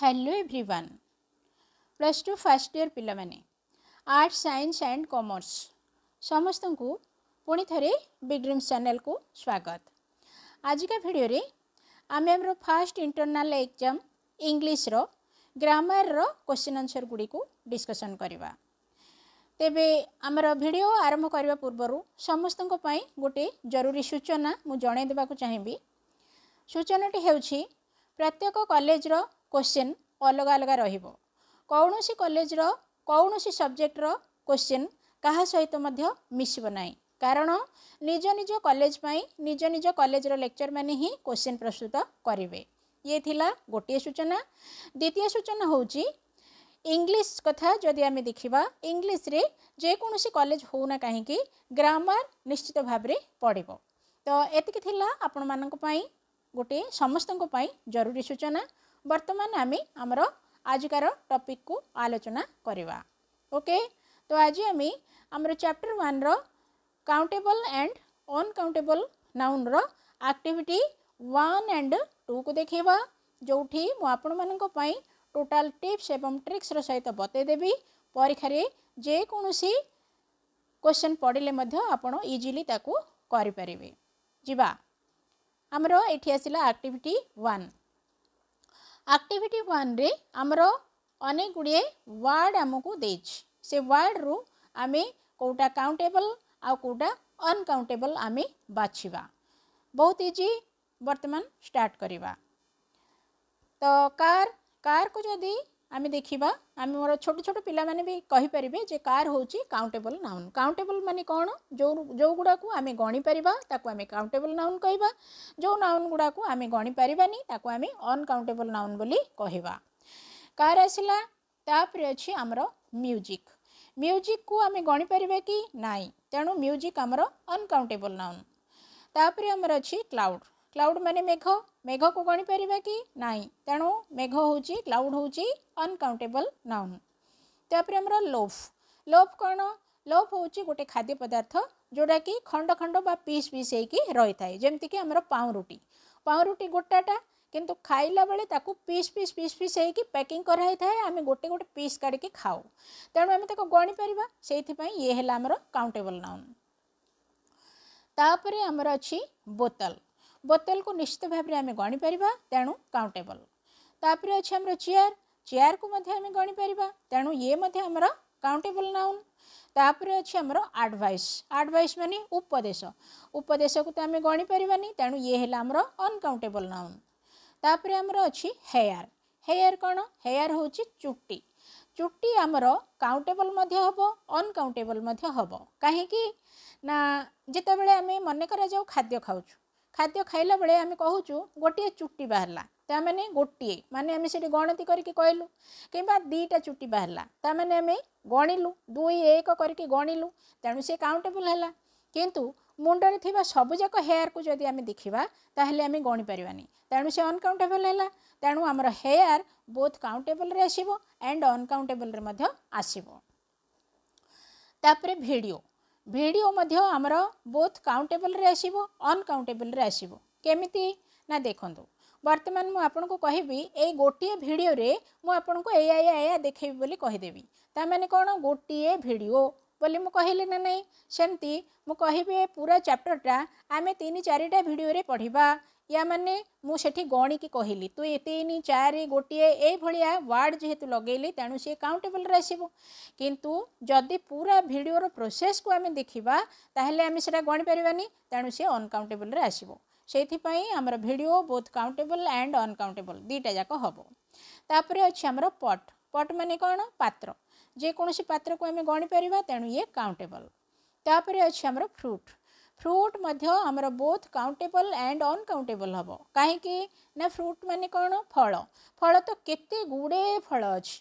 hello everyone plus two first year ପିଲାମାନେ art science and commerce ସମସ୍ତଙ୍କୁ ପୁଣି ଥରେ ବିଗ୍ରିମ୍ସ ଚ୍ୟାନେଲ୍କୁ ସ୍ୱାଗତ ଆଜିକା ଭିଡ଼ିଓରେ ଆମେ ଆମର ଫାଷ୍ଟ ଇଣ୍ଟରନାଲ୍ ଏକ୍ଜାମ୍ ଇଂଲିଶର ଗ୍ରାମାରର କ୍ୱେଶ୍ଚିନ୍ ଆନ୍ସର୍ ଗୁଡ଼ିକୁ ଡିସ୍କସନ୍ କରିବା ତେବେ ଆମର ଭିଡ଼ିଓ ଆରମ୍ଭ କରିବା ପୂର୍ବରୁ ସମସ୍ତଙ୍କ ପାଇଁ ଗୋଟିଏ ଜରୁରୀ ସୂଚନା ମୁଁ ଜଣାଇ ଦେବାକୁ ଚାହିଁବି ସୂଚନାଟି ହେଉଛି ପ୍ରତ୍ୟେକ କଲେଜର କୋଶ୍ଚିନ୍ ଅଲଗା ଅଲଗା ରହିବ କୌଣସି କଲେଜର କୌଣସି ସବଜେକ୍ଟର କୋଶ୍ଚିନ୍ କାହା ସହିତ ମଧ୍ୟ ମିଶିବ ନାହିଁ କାରଣ ନିଜ ନିଜ କଲେଜ ପାଇଁ ନିଜ ନିଜ କଲେଜର ଲେକ୍ଚରମାନେ ହିଁ କୋଶ୍ଚିନ୍ ପ୍ରସ୍ତୁତ କରିବେ ଇଏ ଥିଲା ଗୋଟିଏ ସୂଚନା ଦ୍ୱିତୀୟ ସୂଚନା ହେଉଛି ଇଂଲିଶ କଥା ଯଦି ଆମେ ଦେଖିବା ଇଂଲିଶରେ ଯେକୌଣସି କଲେଜ ହେଉନା କାହିଁକି ଗ୍ରାମାର ନିଶ୍ଚିତ ଭାବରେ ପଡ଼ିବ ତ ଏତିକି ଥିଲା ଆପଣମାନଙ୍କ ପାଇଁ ଗୋଟିଏ ସମସ୍ତଙ୍କ ପାଇଁ ଜରୁରୀ ସୂଚନା ବର୍ତ୍ତମାନ ଆମେ ଆମର ଆଜିକାର ଟପିକ୍କୁ ଆଲୋଚନା କରିବା ଓକେ ତ ଆଜି ଆମେ ଆମର ଚାପ୍ଟର ୱାନ୍ର କାଉଣ୍ଟେବଲ୍ ଆଣ୍ଡ ଅନକାଉଣ୍ଟେବଲ୍ ନାଉନ୍ର ଆକ୍ଟିଭିଟି ୱାନ୍ ଆଣ୍ଡ ଟୁକୁ ଦେଖେଇବା ଯେଉଁଠି ମୁଁ ଆପଣମାନଙ୍କ ପାଇଁ ଟୋଟାଲ୍ ଟିପ୍ସ ଏବଂ ଟ୍ରିକ୍ସର ସହିତ ବତେଇଦେବି ପରୀକ୍ଷାରେ ଯେକୌଣସି କୋଶ୍ଚେନ୍ ପଡ଼ିଲେ ମଧ୍ୟ ଆପଣ ଇଜିଲି ତାକୁ କରିପାରିବେ ଯିବା ଆମର ଏଠି ଆସିଲା ଆକ୍ଟିଭିଟି ୱାନ୍ ଆକ୍ଟିଭିଟି ୱାନ୍ରେ ଆମର ଅନେକ ଗୁଡ଼ିଏ ୱାର୍ଡ଼ ଆମକୁ ଦେଇଛି ସେ ୱାର୍ଡ଼ରୁ ଆମେ କେଉଁଟା କାଉଣ୍ଟେବଲ୍ ଆଉ କେଉଁଟା ଅନକାଉଣ୍ଟେବଲ୍ ଆମେ ବାଛିବା ବହୁତ ଇଜି ବର୍ତ୍ତମାନ ଷ୍ଟାର୍ଟ କରିବା ତ କାର୍ କାର୍କୁ ଯଦି ଆମେ ଦେଖିବା ଆମେ ମୋର ଛୋଟ ଛୋଟ ପିଲାମାନେ ବି କହିପାରିବେ ଯେ କାର୍ ହେଉଛି କାଉଣ୍ଟେବଲ୍ ନାଉନ୍ କାଉଣ୍ଟେବଲ୍ ମାନେ କ'ଣ ଯେଉଁ ଯେଉଁଗୁଡ଼ାକୁ ଆମେ ଗଣିପାରିବା ତାକୁ ଆମେ କାଉଣ୍ଟେବଲ୍ ନାଉନ୍ କହିବା ଯେଉଁ ନାଉନ୍ ଗୁଡ଼ାକୁ ଆମେ ଗଣିପାରିବାନି ତାକୁ ଆମେ ଅନକାଉଣ୍ଟେବଲ୍ ନାଉନ୍ ବୋଲି କହିବା କାର୍ ଆସିଲା ତାପରେ ଅଛି ଆମର ମ୍ୟୁଜିକ୍ ମ୍ୟୁଜିକ୍କୁ ଆମେ ଗଣିପାରିବା କି ନାହିଁ ତେଣୁ ମ୍ୟୁଜିକ୍ ଆମର ଅନକାଉଣ୍ଟେବଲ୍ ନାଉନ୍ ତାପରେ ଆମର ଅଛି କ୍ଲାଉଡ୍ क्लाउड मान मेघ मेघ को गणीपर कि ना तेणु मेघ हूँ क्लाउड हूँ अनकाउंटेबल नाउन तापर आम लोफ लोफ कौन लोफ हूँ गोटे खाद्य पदार्थ जोड़ा कि खंड खंड पीस पीस रही था जमती कि रुटी पाँवरुटी पाँवरुटी गोटाटा किंतु खाइला बेले पीस पीस पीस पीस है पैकिंग कराई थाए आम गोटे गोटे पीस काढ़ खाऊ तेणु आम गणीपर से ये आम काउंटेबल नाउन तापर आमर अच्छी बोतल बोतल को निश्चित भाव में गणीपर तेणु काउंटेबल तापर अच्छे आम चेयर चेयर को गणीपर तेणु ये आम काउंटेबल नाउन तापर अच्छे आमर आडभइस आडभइस मानी उपदेश उपदेश को तो आम गणीपर तेणु ये आम अनकाउंटेबल नाउन तापर आमर अच्छी हेयर हेयर कौन हेयर हूँ चुट्टी चुट्टी आमर काउंटेबल हम अनकाउंटेबल हम कहीं ना जिते बड़े आम मन कर खाद्य खाऊ ଖାଦ୍ୟ ଖାଇଲା ବେଳେ ଆମେ କହୁଛୁ ଗୋଟିଏ ଚୁଟି ବାହାରିଲା ତାମାନେ ଗୋଟିଏ ମାନେ ଆମେ ସେଠି ଗଣତି କରିକି କହିଲୁ କିମ୍ବା ଦୁଇଟା ଚୁଟି ବାହାରିଲା ତାମାନେ ଆମେ ଗଣିଲୁ ଦୁଇ ଏକ କରିକି ଗଣିଲୁ ତେଣୁ ସେ କାଉଣ୍ଟେବୁଲ୍ ହେଲା କିନ୍ତୁ ମୁଣ୍ଡରେ ଥିବା ସବୁଯାକ ହେୟାର୍କୁ ଯଦି ଆମେ ଦେଖିବା ତାହେଲେ ଆମେ ଗଣିପାରିବାନି ତେଣୁ ସେ ଅନକାଉଣ୍ଟେବଲ୍ ହେଲା ତେଣୁ ଆମର ହେୟାର ବୋଥ୍ କାଉଣ୍ଟେବଲ୍ରେ ଆସିବ ଆଣ୍ଡ ଅନକାଉଣ୍ଟେବଲ୍ରେ ମଧ୍ୟ ଆସିବ ତାପରେ ଭିଡ଼ିଓ ভিডিও মধ্য আমরো বোথ কাউন্টেবল রে আসিবো আনকাউন্টেবল রে আসিবো কেমিতি না দেখন্ত বর্তমান মই আপোনক কহিবি এই গটিএ ভিডিও রে মই আপোনক এআইআইয়া দেখাইবলি কইদেবি তা মানে কোন গটিএ ভিডিও বলি মই কইলে না নাই শেমতি মই কইবি পুরা চ্যাপ্টারটা আমি 3 4 টা ভিডিও রে পড়িবা या मैंने मुझे गणिक कहली तु तीन चार गोटे ये भाया वार्ड जीत लगेली तेणु सी काउंटेबल आसो कितु जदि पूरा भिडर प्रोसेस को आम देखा तेल से गणिपरबानी तेणु सी अनकाउंटेबल आसो से आम भिड बोथ काउंटेबल एंड अनकाउंटेबल दुटा जाक हम तापर अच्छे आमर पट पट मान कौन पत्र जेकोसी पात्र को आम गणिपर तेणु ये काउंटेबल तापर अच्छे आम फ्रूट ଫ୍ରୁଟ୍ ମଧ୍ୟ ଆମର ବୋଥ୍ କାଉଣ୍ଟେବଲ୍ ଆଣ୍ଡ ଅନକାଉଣ୍ଟେବଲ୍ ହେବ କାହିଁକି ନା ଫ୍ରୁଟ୍ ମାନେ କ'ଣ ଫଳ ଫଳ ତ କେତେ ଗୁଡ଼େ ଫଳ ଅଛି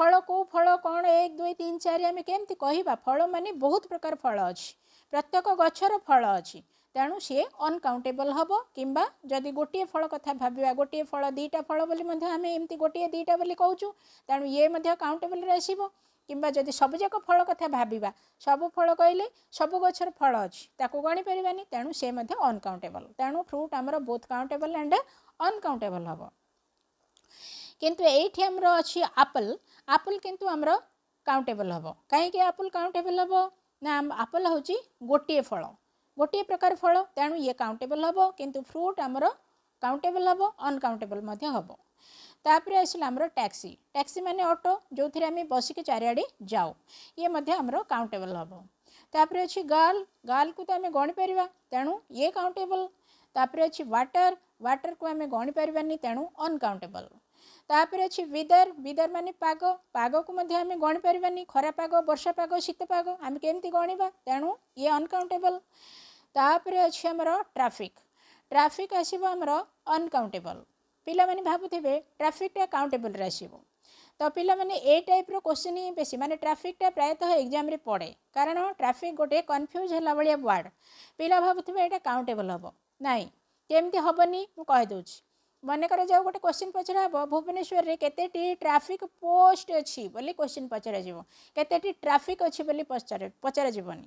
ଫଳ କେଉଁ ଫଳ କ'ଣ ଏକ ଦୁଇ ତିନି ଚାରି ଆମେ କେମିତି କହିବା ଫଳ ମାନେ ବହୁତ ପ୍ରକାର ଫଳ ଅଛି ପ୍ରତ୍ୟେକ ଗଛର ଫଳ ଅଛି ତେଣୁ ସିଏ ଅନକାଉଣ୍ଟେବଲ୍ ହେବ କିମ୍ବା ଯଦି ଗୋଟିଏ ଫଳ କଥା ଭାବିବା ଗୋଟିଏ ଫଳ ଦୁଇଟା ଫଳ ବୋଲି ମଧ୍ୟ ଆମେ ଏମିତି ଗୋଟିଏ ଦୁଇଟା ବୋଲି କହୁଛୁ ତେଣୁ ଇଏ ମଧ୍ୟ କାଉଣ୍ଟେବଲ୍ରେ ଆସିବ কিংবা যদি ସବୁଯାକ ଫଳ କଥା ଭାବିବା ସବୁ ଫଳ କହିଲେ ସବୁ ଗଛର ଫଳ ଅଛି ତାକୁ ଗଣିପାରିବାନି ତେଣୁ ସେ ମଧ୍ୟ ଅନକାଉଣ୍ଟେବଲ୍ ତେଣୁ ଫ୍ରୁଟ୍ ଆମର ବୋଥ୍ କାଉଣ୍ଟେବଲ୍ ଆଣ୍ଡ ଅନକାଉଣ୍ଟେବଲ୍ ହେବ କିନ୍ତୁ ଏଇଠି ଆମର ଅଛି ଆପଲ୍ ଆପଲ୍ କିନ୍ତୁ ଆମର କାଉଣ୍ଟେବଲ୍ ହେବ କାହିଁକି ଆପଲ୍ କାଉଣ୍ଟେବଲ୍ ହେବ ନା ଆପଲ୍ ହେଉଛି ଗୋଟିଏ ଫଳ ଗୋଟିଏ ପ୍ରକାର ଫଳ ତେଣୁ ଇଏ କାଉଣ୍ଟେବଲ୍ ହେବ କିନ୍ତୁ ଫ୍ରୁଟ୍ ଆମର କାଉଣ୍ଟେବଲ୍ ହେବ ଅନକାଉଣ୍ଟେବଲ୍ ମଧ୍ୟ ହେବ तापर आसला आम टैक्सी टैक्सी मानने अटो जो थे आम बसिक चारिड़े जाऊ ये आमर काउंटेबल हम तापर अच्छी गर्ल गर्ल को तो आम गणीपर तेणु ये काउंटेबल तापर अच्छे व्टर व्टर को आम गणीपर तेणु अनकाउंटेबल तापर अच्छे विदर विदर मानी पाग पाग कोई गणीपर खरा पाग बर्षा पाग शीत पाग आम केमती गणवा तेणु ये अनकाउंटेबल तापर अच्छे आमर ट्राफिक ट्राफिक आसवर अनकाउंटेबल ପିଲାମାନେ ଭାବୁଥିବେ ଟ୍ରାଫିକ୍ଟା ଆକାଉଣ୍ଟେବୁଲ୍ରେ ଆସିବ ତ ପିଲାମାନେ ଏ ଟାଇପ୍ର କୋଶ୍ଚିନ୍ ହିଁ ବେଶୀ ମାନେ ଟ୍ରାଫିକ୍ଟା ପ୍ରାୟତଃ ଏକ୍ଜାମ୍ରେ ପଡ଼େ କାରଣ ଟ୍ରାଫିକ୍ ଗୋଟେ କନଫ୍ୟୁଜ୍ ହେଲା ଭଳିଆ ୱାର୍ଡ଼ ପିଲା ଭାବୁଥିବେ ଏଇଟା କାଉଣ୍ଟେବଲ୍ ହେବ ନାହିଁ କେମିତି ହେବନି ମୁଁ କହିଦେଉଛି ମନେକର ଯାଉ ଗୋଟେ କୋଶ୍ଚିନ୍ ପଚରା ହେବ ଭୁବନେଶ୍ୱରରେ କେତେଟି ଟ୍ରାଫିକ୍ ପୋଷ୍ଟ ଅଛି ବୋଲି କୋଶ୍ଚିନ୍ ପଚରାଯିବ କେତେଟି ଟ୍ରାଫିକ୍ ଅଛି ବୋଲି ପଚରାଯିବନି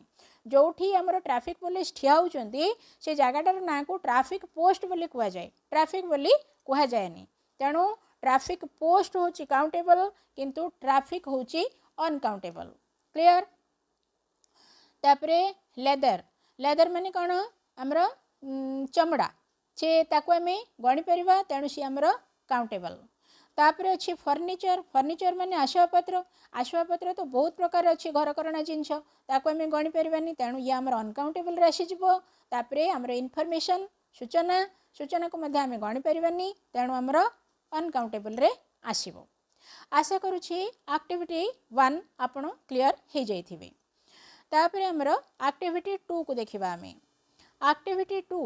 ଯେଉଁଠି ଆମର ଟ୍ରାଫିକ୍ ପୋଲିସ୍ ଠିଆ ହେଉଛନ୍ତି ସେ ଜାଗାଟାର ନାଁକୁ ଟ୍ରାଫିକ୍ ପୋଷ୍ଟ ବୋଲି କୁହାଯାଏ ଟ୍ରାଫିକ୍ ବୋଲି କୁହାଯାଏନି ତେଣୁ ଟ୍ରାଫିକ୍ ପୋଷ୍ଟ ହେଉଛି କାଉଣ୍ଟେବଲ୍ କିନ୍ତୁ ଟ୍ରାଫିକ୍ ହେଉଛି ଅନକାଉଣ୍ଟେବଲ୍ କ୍ଲିଅର୍ ତାପରେ ଲେଦର ଲେଦର ମାନେ କ'ଣ ଆମର ଚମଡ଼ା ସେ ତାକୁ ଆମେ ଗଣିପାରିବା ତେଣୁ ସିଏ ଆମର କାଉଣ୍ଟେବଲ୍ ତାପରେ ଅଛି ଫର୍ଣ୍ଣିଚର ଫର୍ଣ୍ଣିଚର ମାନେ ଆସବାବପତ୍ର ଆସବାବପତ୍ର ତ ବହୁତ ପ୍ରକାର ଅଛି ଘରକରଣା ଜିନିଷ ତାକୁ ଆମେ ଗଣିପାରିବାନି ତେଣୁ ଇଏ ଆମର ଅନକାଉଣ୍ଟେବଲ୍ରେ ଆସିଯିବ ତାପରେ ଆମର ଇନଫର୍ମେସନ୍ ସୂଚନା ସୂଚନାକୁ ମଧ୍ୟ ଆମେ ଗଣିପାରିବାନି ତେଣୁ ଆମର ଅନକାଉଣ୍ଟେବୁଲ୍ରେ ଆସିବ ଆଶା କରୁଛି ଆକ୍ଟିଭିଟି ୱାନ୍ ଆପଣ କ୍ଲିଅର୍ ହୋଇଯାଇଥିବେ ତାପରେ ଆମର ଆକ୍ଟିଭିଟି ଟୁକୁ ଦେଖିବା ଆମେ ଆକ୍ଟିଭିଟି ଟୁ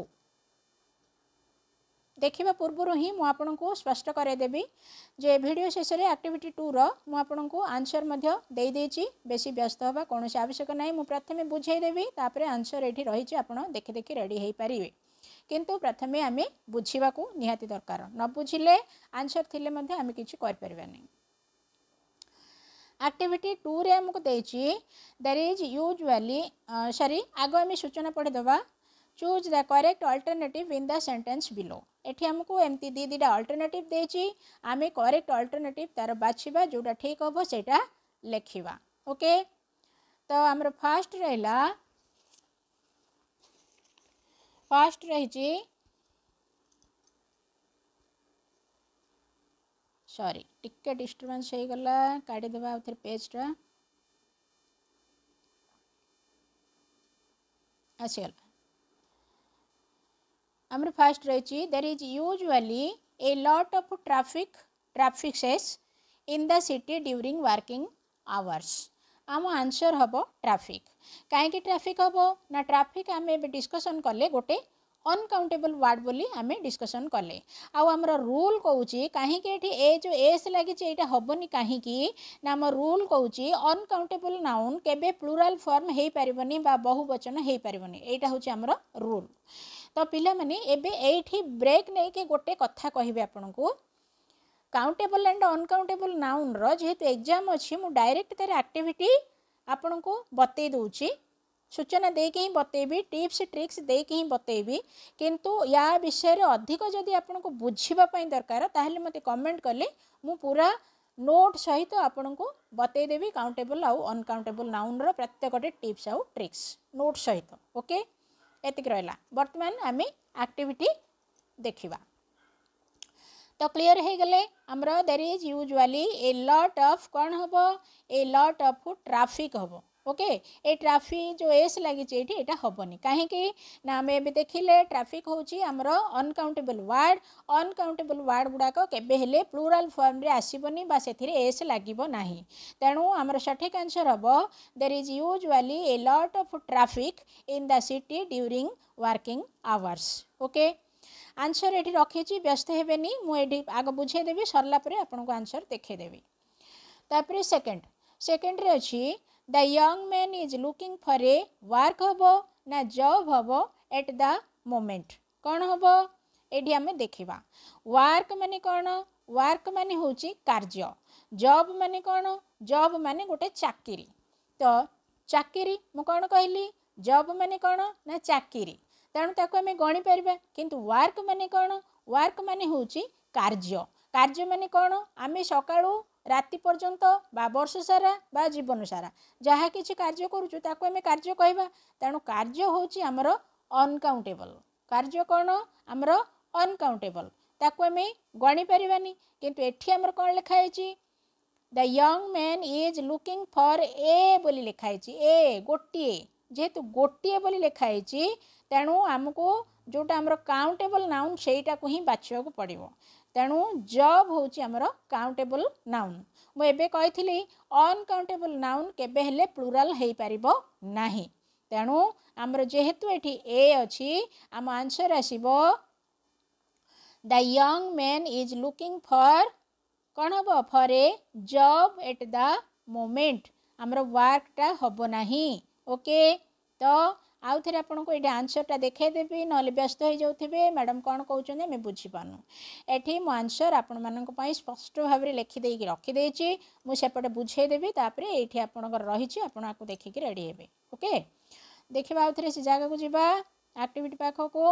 ଦେଖିବା ପୂର୍ବରୁ ହିଁ ମୁଁ ଆପଣଙ୍କୁ ସ୍ପଷ୍ଟ କରାଇଦେବି ଯେ ଭିଡ଼ିଓ ଶେଷରେ ଆକ୍ଟିଭିଟି ଟୁର ମୁଁ ଆପଣଙ୍କୁ ଆନ୍ସର୍ ମଧ୍ୟ ଦେଇଦେଇଛି ବେଶୀ ବ୍ୟସ୍ତ ହେବା କୌଣସି ଆବଶ୍ୟକ ନାହିଁ ମୁଁ ପ୍ରଥମେ ବୁଝାଇଦେବି ତାପରେ ଆନ୍ସର୍ ଏଠି ରହିଛି ଆପଣ ଦେଖି ଦେଖି ରେଡ଼ି ହୋଇପାରିବେ କିନ୍ତୁ ପ୍ରଥମେ ଆମେ ବୁଝିବାକୁ ନିହାତି ଦରକାର ନ ବୁଝିଲେ ଆନ୍ସର୍ ଥିଲେ ମଧ୍ୟ ଆମେ କିଛି କରିପାରିବାନି ଆକ୍ଟିଭିଟି ଟୁରେ ଆମକୁ ଦେଇଛି ଦ୍ୟାଟ୍ ଇଜ୍ ୟୁଜୁଆଲି ସରି ଆଗ ଆମେ ସୂଚନା ପଢ଼ିଦେବା choose the correct alternative in the sentence below ଏଠି ଆମକୁ ଏମିତି ଦୁଇ ଦୁଇଟା ଅଲ୍ଟରନେଟିଭ୍ ଦେଇଛି ଆମେ କରେକ୍ଟ ଅଲ୍ଟରନେଟିଭ୍ ତା'ର ବାଛିବା ଯେଉଁଟା ଠିକ୍ ହେବ ସେଇଟା ଲେଖିବା ଓକେ ତ ଆମର ଫାର୍ଷ୍ଟ ରହିଲା फास्ट रही सॉरी टिके डिस्टर्बेंस हो गला काढ़ीदेवा आउ पेजटा आसीगला फास्ट रही there is usually a lot of traffic traffic सेस in the city during working hours आम आंसर हम ट्राफिक कहीं ट्राफिक हम ना ट्राफिक आम डिस्कसन कले गोटे अनकाउंटेबल वार्ड बोली आम डिस्कसन कले आमर रूल कौचे कहीं ये जो एस लगी यहाँ हेनी कहीं ना आम रूल कौचे अनकाउंटेबल नाउन केवे प्लूराल फर्म हो पारनि बहुवचन हो पारनि यहाँ हूँ आमर रूल तो पाने ब्रेक नहीं गोटे कथा कह आपको কাউন্টেবল ଆଣ୍ଡ ଅନକାଉଣ୍ଟେବଲ୍ ନାଉନ୍ର ଯେହେତୁ ଏକ୍ଜାମ୍ ଅଛି ମୁଁ ଡାଇରେକ୍ଟ ତା'ର ଆକ୍ଟିଭିଟି ଆପଣଙ୍କୁ ବତେଇ ଦେଉଛି ସୂଚନା ଦେଇକି ହିଁ ବତେଇବି ଟିପ୍ସ ଟ୍ରିକ୍ସ ଦେଇକି ହିଁ ବତେଇବି କିନ୍ତୁ ୟା ବିଷୟରେ ଅଧିକ ଯଦି ଆପଣଙ୍କୁ ବୁଝିବା ପାଇଁ ଦରକାର ତାହେଲେ ମୋତେ କମେଣ୍ଟ କଲେ ମୁଁ ପୁରା ନୋଟ୍ ସହିତ ଆପଣଙ୍କୁ ବତେଇଦେବି କାଉଣ୍ଟେବଲ୍ ଆଉ ଅନକାଉଣ୍ଟେବଲ୍ ନାଉନ୍ର ପ୍ରତ୍ୟେକଟି ଟିପ୍ସ ଆଉ ଟ୍ରିକ୍ସ ନୋଟ୍ ସହିତ ଓକେ ଏତିକି ରହିଲା ବର୍ତ୍ତମାନ ଆମେ ଆକ୍ଟିଭିଟି ଦେଖିବା तो क्लीयर हो गले आमर there is usually a lot of कौन हम ए लट अफ ट्राफिक हम ओके ए ट्राफिक जो एस लगी ये हेनी कहीं ना आम एवं देखिले ट्राफिक हूँ आमर अनकाउंटेबल वार्ड अनकाउंटेबल वार्ड गुड़ाक केवे प्लूराल फर्म आसबनी से एस लगना तेणु आमर सठिक आंसर हम there is usually a lot of traffic in the city during working hours okay answer ଏଠି ରଖିଛି ବ୍ୟସ୍ତ ହେବେନି ମୁଁ ଏଠି ଆଗ ବୁଝେଇ ଦେବି ସରିଲା ପରେ ଆପଣଙ୍କୁ ଆନ୍ସର୍ ଦେଖେଇଦେବି ତାପରେ ସେକେଣ୍ଡ ସେକେଣ୍ଡରେ ଅଛି the young man is looking for a work ହେବ ନା ଜବ୍ ହେବ ଏଟ୍ ଦ ମୋମେଣ୍ଟ କ'ଣ ହେବ ଏଠି ଆମେ ଦେଖିବା ୱାର୍କ ମାନେ କ'ଣ ୱାର୍କ ମାନେ ହେଉଛି କାର୍ଯ୍ୟ ଜବ୍ ମାନେ କ'ଣ ଜବ୍ ମାନେ ଗୋଟେ ଚାକିରି ତ ଚାକିରି ମୁଁ କ'ଣ କହିଲି ଜବ୍ ମାନେ କ'ଣ ନା ଚାକିରି ତେଣୁ ତାକୁ ଆମେ ଗଣିପାରିବା କିନ୍ତୁ ୱାର୍କ ମାନେ କ'ଣ ୱାର୍କ ମାନେ ହେଉଛି କାର୍ଯ୍ୟ କାର୍ଯ୍ୟ ମାନେ କ'ଣ ଆମେ ସକାଳୁ ରାତି ପର୍ଯ୍ୟନ୍ତ ବା ବର୍ଷ ସାରା ବା ଜୀବନ ସାରା ଯାହା କିଛି କାର୍ଯ୍ୟ କରୁଛୁ ତାକୁ ଆମେ କାର୍ଯ୍ୟ କହିବା ତେଣୁ କାର୍ଯ୍ୟ ହେଉଛି ଆମର ଅନକାଉଣ୍ଟେବଲ୍ କାର୍ଯ୍ୟ କ'ଣ ଆମର ଅନକାଉଣ୍ଟେବଲ୍ ତାକୁ ଆମେ ଗଣିପାରିବାନି କିନ୍ତୁ ଏଠି ଆମର କ'ଣ ଲେଖା ହେଇଛି the young man is looking for a ବୋଲି ଲେଖା ହେଇଛି ଏ ଗୋଟିଏ ଯେହେତୁ ଗୋଟିଏ ବୋଲି ଲେଖା ହେଇଛି ତେଣୁ ଆମକୁ ଯେଉଁଟା ଆମର କାଉଣ୍ଟେବଲ୍ ନାଉନ୍ ସେଇଟାକୁ ହିଁ ବାଛିବାକୁ ପଡ଼ିବ ତେଣୁ ଜବ୍ ହେଉଛି ଆମର କାଉଣ୍ଟେବଲ୍ ନାଉନ୍ ମୁଁ ଏବେ କହିଥିଲି ଅନକାଉଣ୍ଟେବଲ୍ ନାଉନ୍ କେବେ ହେଲେ ପ୍ଲୁରାଲ୍ ହୋଇପାରିବ ନାହିଁ ତେଣୁ ଆମର ଯେହେତୁ ଏଠି ଏ ଅଛି ଆମ ଆନ୍ସର୍ ଆସିବ the young man is looking for କ'ଣ ହେବ for a job at the moment ଆମର ୱାର୍କଟା ହେବ ନାହିଁ ଓକେ ତ ଆଉ ଥରେ ଆପଣଙ୍କୁ ଏଇଠି ଆନ୍ସର୍ଟା ଦେଖାଇଦେବି ନହେଲେ ବ୍ୟସ୍ତ ହୋଇଯାଉଥିବେ ମ୍ୟାଡ଼ାମ୍ କ'ଣ କହୁଛନ୍ତି ଆମେ ବୁଝିପାରୁନୁ ଏଠି ମୁଁ ଆନ୍ସର୍ ଆପଣମାନଙ୍କ ପାଇଁ ସ୍ପଷ୍ଟ ଭାବରେ ଲେଖିଦେଇକି ରଖିଦେଇଛି ମୁଁ ସେପଟେ ବୁଝାଇଦେବି ତାପରେ ଏଇଠି ଆପଣଙ୍କର ରହିଛି ଆପଣ ଆକୁ ଦେଖିକି ରେଡ଼ି ହେବେ ଓକେ ଦେଖିବା ଆଉ ଥରେ ସେ ଜାଗାକୁ ଯିବା ଆକ୍ଟିଭିଟି ପାଖକୁ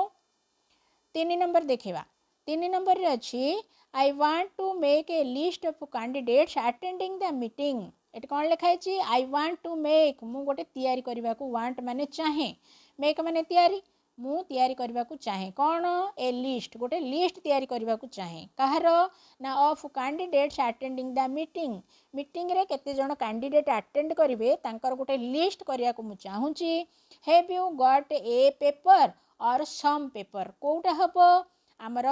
ତିନି ନମ୍ବର ଦେଖିବା ତିନି ନମ୍ବରରେ ଅଛି I want to make a list of candidates attending the meeting ये कौन लिखाई आई व्वांट टू मेक मु गोटे या वांट मैंने चाहे मेक मैंने या मुरी चाहे कौन ए लिस्ट गोटे लिस्ट तैयारी चाहे कह रहा of candidates attending the meeting meeting रे केते जन कैंडिडेट आटेड करेंगे गोटे लिस्ट करिया मु चाहूँगी have you got a paper और सम पेपर कौटा हम आमर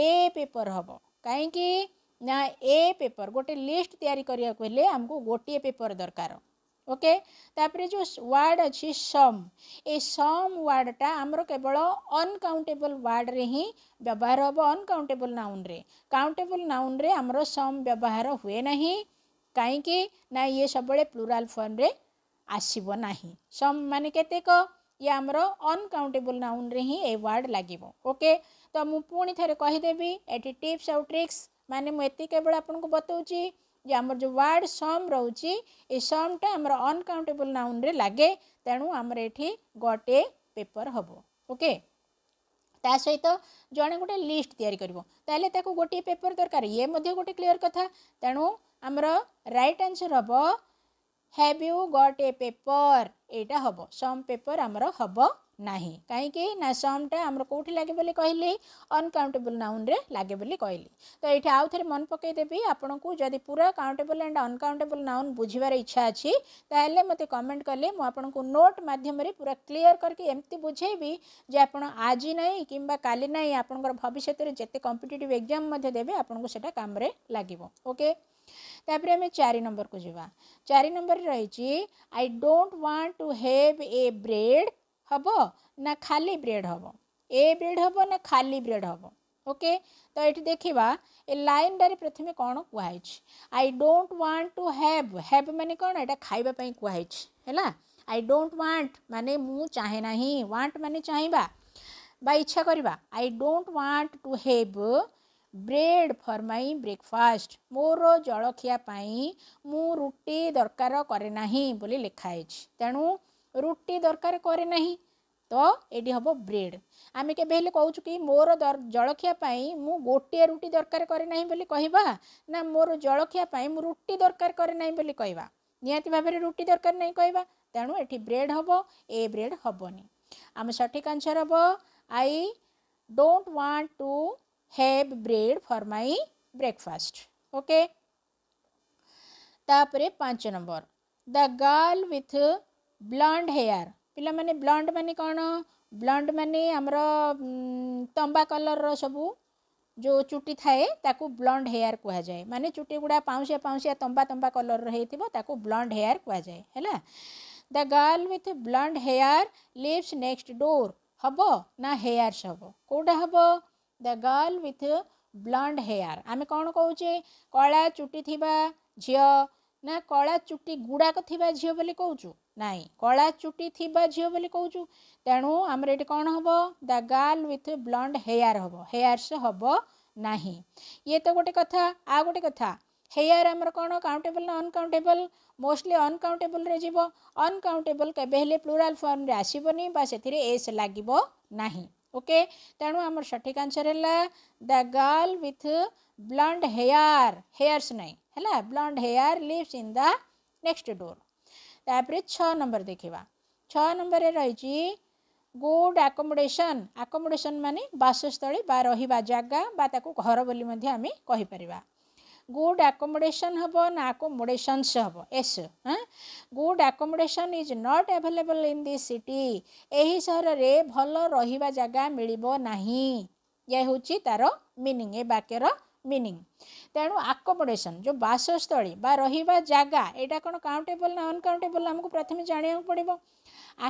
ए पेपर हम कहीं ना ए पेपर गोटे लिस्ट तैयारी करिया गोटे पेपर दरकार ओके तापर जो वार्ड अच्छी सम ए सम वार्डटा आमर केवल अनकाउंटेबल वार्ड रे ही व्यवहार हम अनकाउंटेबल नाउन रे काउंटेबल नाउन रे आमर सम व्यवहार हुए ना कहीं ना ये सब प्लूराल फर्म आसब ना सम मान के ये आमर अनकाउंटेबल नाउन रे ही ए वार्ड लगे ओके तो मुझे पुणी थे कहीदेवी एटी टीप्स आउ ट्रिक्स माने मुझे केवल आपको बताऊँगी जो आम जो वार्ड सम रोचे ये समटा आम अनकाउंटेबल नाउन रे लगे तेणु आमर ये गोटे पेपर हम ओके सहित तो जड़े गोटे लिस्ट या गोटे पेपर दरकार ये गोटे क्लीयर कथा तेणु आमर रईट आनसर हम how you got a paper यहाँ हम सम पेपर आमर हम ନାହିଁ କାହିଁକି ନା ସମଟା ଆମର କେଉଁଠି ଲାଗେ ବୋଲି କହିଲି ଅନକାଉଣ୍ଟେବଲ୍ ନାଉନ୍ରେ ଲାଗେ ବୋଲି କହିଲି ତ ଏଇଠି ଆଉ ଥରେ ମନେ ପକାଇଦେବି ଆପଣଙ୍କୁ ଯଦି ପୁରା କାଉଣ୍ଟେବଲ୍ ଆଣ୍ଡ ଅନକାଉଣ୍ଟେବଲ୍ ନାଉନ୍ ବୁଝିବାର ଇଚ୍ଛା ଅଛି ତାହେଲେ ମୋତେ କମେଣ୍ଟ କଲେ ମୁଁ ଆପଣଙ୍କୁ ନୋଟ୍ ମାଧ୍ୟମରେ ପୁରା କ୍ଲିଅର୍ କରିକି ଏମିତି ବୁଝେଇବି ଯେ ଆପଣ ଆଜି ନାହିଁ କିମ୍ବା କାଲି ନାହିଁ ଆପଣଙ୍କର ଭବିଷ୍ୟତରେ ଯେତେ କମ୍ପିଟେଟିଭ୍ ଏକ୍ଜାମ୍ ମଧ୍ୟ ଦେବେ ଆପଣଙ୍କୁ ସେଇଟା କାମରେ ଲାଗିବ ଓକେ ତାପରେ ଆମେ ଚାରି ନମ୍ବରକୁ ଯିବା ଚାରି ନମ୍ବରରେ ରହିଛି I don't want to have a bread हम ना खाली ब्रेड हम ए ब्रेड हम ना खाली ब्रेड हम ओके तो ये देखा ए लाइन डे प्रथम कौन कहुच I don't want to have have मैंने कौन ये खावापी कहुई है आई डोट व्वांट मान मुझे चाहे ना वांट मान चाह इच्छा करवा आई डोट want to have bread for my breakfast मोर जलखियापी मु रुटी दरकार कैना बोली लिखाई तेणु ରୁଟି ଦରକାର କରେ ନାହିଁ ତ ଏଇଠି ହେବ ବ୍ରେଡ଼୍ ଆମେ କେବେ ହେଲେ କହୁଛୁ କି ମୋର ଜଳଖିଆ ପାଇଁ ମୁଁ ଗୋଟିଏ ରୁଟି ଦରକାର କରେ ନାହିଁ ବୋଲି କହିବା ନା ମୋର ଜଳଖିଆ ପାଇଁ ମୁଁ ରୁଟି ଦରକାର କରେ ନାହିଁ ବୋଲି କହିବା ନିହାତି ଭାବରେ ରୁଟି ଦରକାର ନାହିଁ କହିବା ତେଣୁ ଏଠି ବ୍ରେଡ଼୍ ହେବ ଏ ବ୍ରେଡ଼୍ ହେବନି ଆମ ସଠିକ୍ ଆନ୍ସର୍ ହେବ I don't want to have bread for my breakfast okay ତାପରେ ପାଞ୍ଚ ନମ୍ବର the girl with blonde hair ପିଲାମାନେ ବ୍ଲଣ୍ଡ ମାନେ କ'ଣ ବ୍ଲଣ୍ଡ ମାନେ ଆମର ତମ୍ବା କଲର୍ର ସବୁ ଯେଉଁ ଚୁଟି ଥାଏ ତାକୁ ବ୍ଲଣ୍ଡ ହେୟାର୍ କୁହାଯାଏ ମାନେ ଚୁଟି ଗୁଡ଼ା ପାଉଁଶିଆ ପାଉଁଶିଆ ତମ୍ବା ତମ୍ବା କଲର୍ର ହେଇଥିବ ତାକୁ ବ୍ଲଣ୍ଡ ହେୟାର୍ କୁହାଯାଏ ହେଲା the girl with blonde hair lives next door ହେବ ନା ହେୟାର୍ସ ହେବ କେଉଁଟା ହେବ the girl with blonde hair ଆମେ କ'ଣ କହୁଛେ କଳା ଚୁଟି ଥିବା ଝିଅ ନା କଳା ଚୁଟି ଗୁଡ଼ାକ ଥିବା ଝିଅ ବୋଲି କହୁଛୁ ନାହିଁ କଳା ଚୁଟି ଥିବା ଝିଅ ବୋଲି କହୁଛୁ ତେଣୁ ଆମର ଏଠି କ'ଣ ହେବ the girl with blonde hair ହେବ ହେୟାର୍ସ ହେବ ନାହିଁ ଇଏ ତ ଗୋଟେ କଥା ଆଉ ଗୋଟେ କଥା ହେୟାର ଆମର କ'ଣ କାଉଣ୍ଟେବଲ୍ ନା ଅନକାଉଣ୍ଟେବଲ୍ ମୋଷ୍ଟଲି ଅନକାଉଣ୍ଟେବଲ୍ରେ ଯିବ ଅନକାଉଣ୍ଟେବଲ୍ କେବେ ହେଲେ ପ୍ଲୁରାଲ୍ ଫର୍ମରେ ଆସିବନି ବା ସେଥିରେ ଏସ୍ ଲାଗିବ ନାହିଁ ଓକେ ତେଣୁ ଆମର ସଠିକ୍ ଆନ୍ସର୍ ହେଲା the girl with blonde hair hairs ନାହିଁ ହେଲା blonde hair lives in the next door ତାପରେ ଛଅ ନମ୍ବର ଦେଖିବା ଛଅ ନମ୍ବରରେ ରହିଛି ଗୁଡ୍ ଆକୋମୋଡେସନ୍ ଆକୋମୋଡେସନ୍ ମାନେ ବାସସ୍ଥଳୀ ବା ରହିବା ଜାଗା ବା ତାକୁ ଘର ବୋଲି ମଧ୍ୟ ଆମେ କହିପାରିବା ଗୁଡ୍ ଆକୋମୋଡେସନ୍ ହେବ ନା ଆକୋମୋଡେସନ୍ସ ହେବ ଏସ୍ ହଁ good accommodation is not available in the city ଏହି ସହରରେ ଭଲ ରହିବା ଜାଗା ମିଳିବ ନାହିଁ ଏହା ହେଉଛି ତା'ର ମିନିଂ ଏ ବାକ୍ୟର ମିନିଂ ତେଣୁ ଆକୋମୋଡ଼େସନ୍ ଯେଉଁ ବାସସ୍ଥଳୀ ବା ରହିବା ଜାଗା ଏଇଟା କ'ଣ କାଉଣ୍ଟେବଲ୍ ନା ଅନକାଉଣ୍ଟେବଲ୍ ଆମକୁ ପ୍ରଥମେ ଜାଣିବାକୁ ପଡ଼ିବ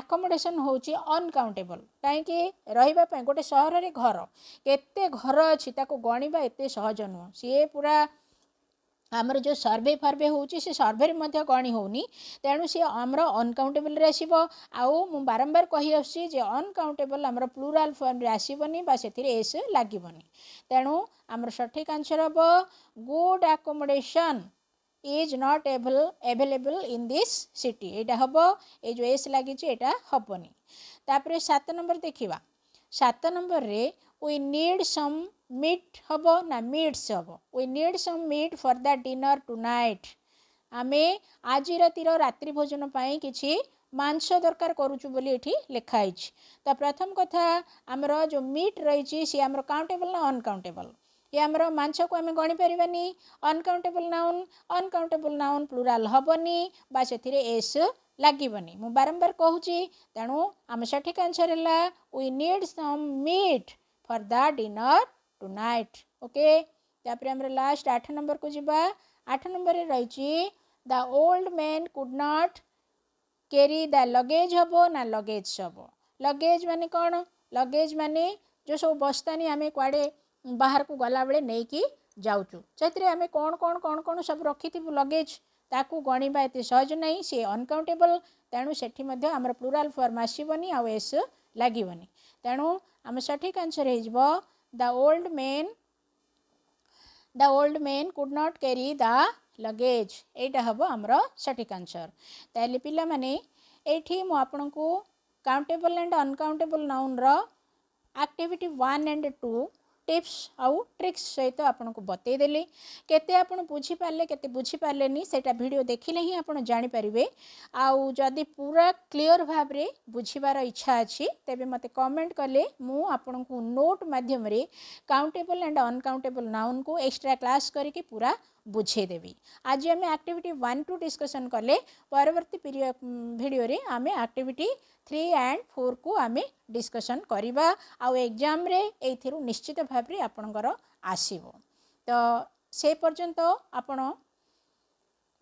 ଆକୋମୋଡ଼େସନ୍ ହେଉଛି ଅନକାଉଣ୍ଟେବଲ୍ କାହିଁକି ରହିବା ପାଇଁ ଗୋଟେ ସହରରେ ଘର କେତେ ଘର ଅଛି ତାକୁ ଗଣିବା ଏତେ ସହଜ ନୁହଁ ସିଏ ପୁରା ଆମର ଯେଉଁ ସର୍ଭେ ଫର୍ଭେ ହେଉଛି ସେ ସର୍ଭେରେ ମଧ୍ୟ ଗଣି ହେଉନି ତେଣୁ ସିଏ ଆମର ଅନକାଉଣ୍ଟେବଲ୍ରେ ଆସିବ ଆଉ ମୁଁ ବାରମ୍ବାର କହିଆସୁଛି ଯେ ଅନକାଉଣ୍ଟେବଲ୍ ଆମର ପ୍ଲୁରାଲ୍ ଫର୍ମରେ ଆସିବନି ବା ସେଥିରେ ଏସ୍ ଲାଗିବନି ତେଣୁ ଆମର ସଠିକ୍ ଆନ୍ସର୍ ହେବ good accommodation is not avail available in this city ଏଇଟା ହେବ ଏଇ ଯେଉଁ ଏସ୍ ଲାଗିଛି ଏଇଟା ହେବନି ତାପରେ ସାତ ନମ୍ବର ଦେଖିବା ସାତ ନମ୍ବରରେ ୱି ନିଡ଼୍ ସମ୍ ମିଟ୍ ହେବ ନା ମିଟ୍ସ ହେବ we need some meat for the dinner tonight ଆମେ ଆଜିର ତୀର ରାତ୍ରି ଭୋଜନ ପାଇଁ କିଛି ମାଂସ ଦରକାର କରୁଛୁ ବୋଲି ଏଠି ଲେଖା ହେଇଛି ତ ପ୍ରଥମ କଥା ଆମର ଯେଉଁ ମିଟ୍ ରହିଛି ସିଏ ଆମର କାଉଣ୍ଟେବଲ୍ ନା ଅନକାଉଣ୍ଟେବଲ୍ ଇଏ ଆମର ମାଂସକୁ ଆମେ ଗଣିପାରିବାନି uncountable noun uncountable noun plural ହେବନି ବା ସେଥିରେ ଏସ୍ ଲାଗିବନି ମୁଁ ବାରମ୍ବାର କହୁଛି ତେଣୁ ଆମ ସଠିକ୍ ଆନ୍ସର୍ ହେଲା we need some meat for the dinner tonight okay ତାପରେ ଆମର ଲାଷ୍ଟ ଆଠ ନମ୍ବରକୁ ଯିବା ଆଠ ନମ୍ବରରେ ରହିଛି the old men could not carry the luggage ହେବ ନା ଲଗେଜ୍ ହେବ ଲଗେଜ୍ ମାନେ କ'ଣ ଲଗେଜ୍ ମାନେ ଯେଉଁ ସବୁ ବସ୍ତାନି ଆମେ କୁଆଡ଼େ ବାହାରକୁ ଗଲାବେଳେ ନେଇକି ଯାଉଛୁ ସେଥିରେ ଆମେ କ'ଣ କ'ଣ କ'ଣ କ'ଣ ସବୁ ରଖିଥିବୁ ଲଗେଜ୍ ତାକୁ ଗଣିବା ଏତେ ସହଜ ନାହିଁ ସିଏ ଅନକାଉଣ୍ଟେବଲ୍ ତେଣୁ ସେଠି ମଧ୍ୟ ଆମର ପ୍ଲୁରାଲ୍ ଫର୍ମ ଆସିବନି ଆଉ ଏସ୍ ଲାଗିବନି ତେଣୁ ଆମ ସଠିକ୍ ଆନ୍ସର୍ ହେଇଯିବ the old man the old man could not carry the luggage ଏଇଟା ହେବ ଆମର ସଠିକ୍ ଆନ୍ସର୍ ତାହେଲେ ପିଲାମାନେ ଏଇଠି ମୁଁ ଆପଣଙ୍କୁ କାଉଣ୍ଟେବଲ୍ ଆଣ୍ଡ ଅନକାଉଣ୍ଟେବଲ୍ ନାଉନ୍ର activity one and two tips आउ ट्रिक्स सहित आपको बतईदेली के बुझीपारे के बुझीपारे से भिड देखने ही आप जापर आदि पूरा क्लीअर भाव में बुझार इच्छा अच्छी तेज मत कमेंट कले मुझे नोट मध्यम काउंटेबल एंड अनकाउंटेबल नाउन को एक्सट्रा क्लास करके पूरा ବୁଝେଇଦେବି ଆଜି ଆମେ ଆକ୍ଟିଭିଟି ୱାନ୍ ଟୁ ଡିସ୍କସନ୍ କଲେ ପରବର୍ତ୍ତୀ ଭିଡ଼ିଓରେ ଆମେ ଆକ୍ଟିଭିଟି ଥ୍ରୀ ଆଣ୍ଡ ଫୋର୍କୁ ଆମେ ଡିସ୍କସନ୍ କରିବା ଆଉ ଏକ୍ଜାମ୍ରେ ଏଇଥିରୁ ନିଶ୍ଚିତ ଭାବରେ ଆପଣଙ୍କର ଆସିବ ତ ସେ ପର୍ଯ୍ୟନ୍ତ ଆପଣ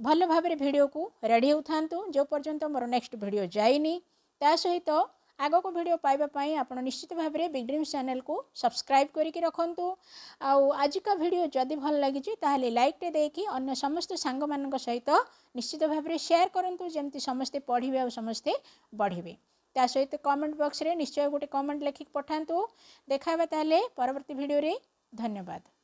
ଭଲ ଭାବରେ ଭିଡ଼ିଓକୁ ରେଡ଼ି ହେଉଥାନ୍ତୁ ଯେଉଁ ପର୍ଯ୍ୟନ୍ତ ମୋର ନେକ୍ସଟ ଭିଡ଼ିଓ ଯାଇନି ତା ସହିତ आग को पाइबा पाइबापी आपड़ निश्चित भाव में बिग ड्रीम्स चेल को सब्सक्राइब करके रखु का भिड जदि भल लगी लाइकटे देखी अगर समस्त सांग मान सहित निश्चित भाव में सेयार करूँ जमी समस्ते पढ़े और समस्ते बढ़े ता सहित कमेंट बक्स में निश्चय गोटे कमेंट लिखिक पठातु देखा तेल परवर्त भिडे धन्यवाद